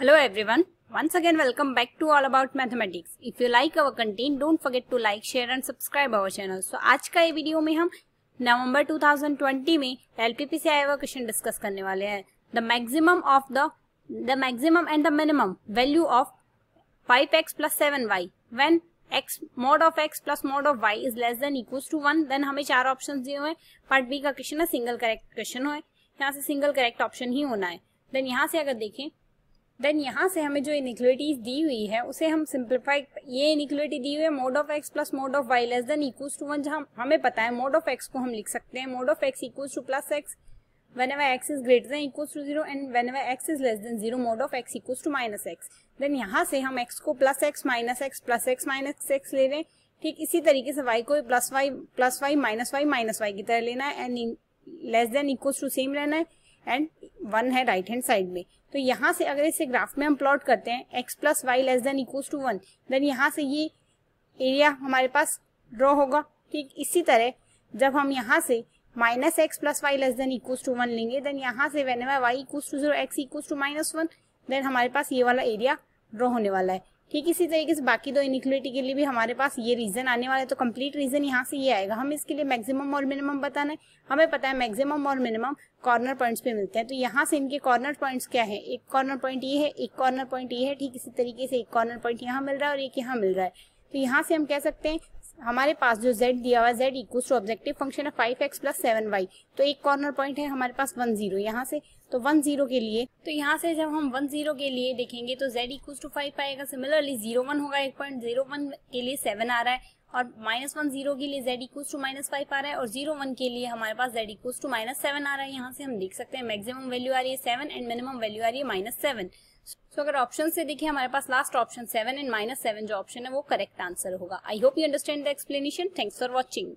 Hello everyone. Once again welcome back to All About Mathematics. If you like our content, don't forget to like, share and subscribe our channel. So आज का ये video में हम नवंबर 2020 में LPP से आया हुआ क्वेश्चन डिस्कस करने वाले हैं the maximum of the the maximum and the minimum value of 5x plus 7y when x mod of x plus mod of y is less than equals to 1 then हमें चार option दिए हुए हैं part B का question है single correct question है यहाँ से सिंगल करेक्ट ऑप्शन ही होना है देन यहाँ से अगर देखें देन यहाँ से हमें जो इनिक्वलिटीज दी हुई है उसे हम सिंप्लीफाई ये इनिक्वलिटी दी हुई है mod of x plus mod of y less than equals to one जहाँ हमें पता है मोड ऑफ एक्स को हम लिख सकते हैं mod of x equals to plus x whenever x is greater than equals to zero and whenever x is less than zero mod of x equals to minus x then यहाँ से हम x को plus x minus x plus x minus x ले रहे हैं ठीक इसी तरीके से वाई को plus y plus y minus y minus y की तरह लेना है and less than equals to same रहना है एंड वन है राइट हैंड साइड में तो यहाँ से अगर इसे ग्राफ में हम प्लॉट करते हैं x plus y less than equal to one then यहाँ से ये एरिया हमारे पास ड्रॉ होगा ठीक इसी तरह जब हम यहाँ से minus x plus y less than equal to one लेंगे देन यहाँ से when y equal to zero x equal to minus one then हमारे पास ये वाला एरिया ड्रॉ होने वाला है ठीक इसी तरीके से बाकी दो इनिक्वलिटी के लिए भी हमारे पास ये रीजन आने वाला है तो कंप्लीट रीजन यहाँ से ये आएगा हम इसके लिए मैक्सिमम और मिनिमम बताना है हमें पता है मैक्सिमम और मिनिमम कॉर्नर पॉइंट्स पे मिलते हैं तो यहाँ से इनके कॉर्नर पॉइंट्स क्या है एक कॉर्नर पॉइंट ये है एक कॉर्नर पॉइंट ये है ठीक इसी तरीके से एक कॉर्नर पॉइंट यहाँ मिल रहा है और एक यहाँ मिल रहा है तो यहाँ से हम कह सकते हैं हमारे पास जो z दिया हुआ z equal to objective function है five x plus seven y तो एक कॉर्नर पॉइंट है हमारे पास वन जीरो यहाँ से तो वन जीरो के लिए तो यहाँ से जब हम वन जीरो के लिए देखेंगे तो z इक्व टू फाइव आएगा सिमिलरली जीरो वन होगा एक पॉइंट जीरो वन के लिए सेवन आ रहा है और माइनस वन जीरो के लिए z equal to minus five आ रहा है और जीरो वन के लिए हमारे पास z equal to minus seven आ रहा है यहाँ से हम देख सकते हैं मैक्सिमम वैल्यू आ रही है सेवन एंड मिनिमम वैल्यू आ रही है माइनस सेवन सो अगर ऑप्शन से देखिए हमारे पास last option seven and minus seven जो ऑप्शन है वो करेक्ट आंसर होगा I hope you understand the explanation thanks for watching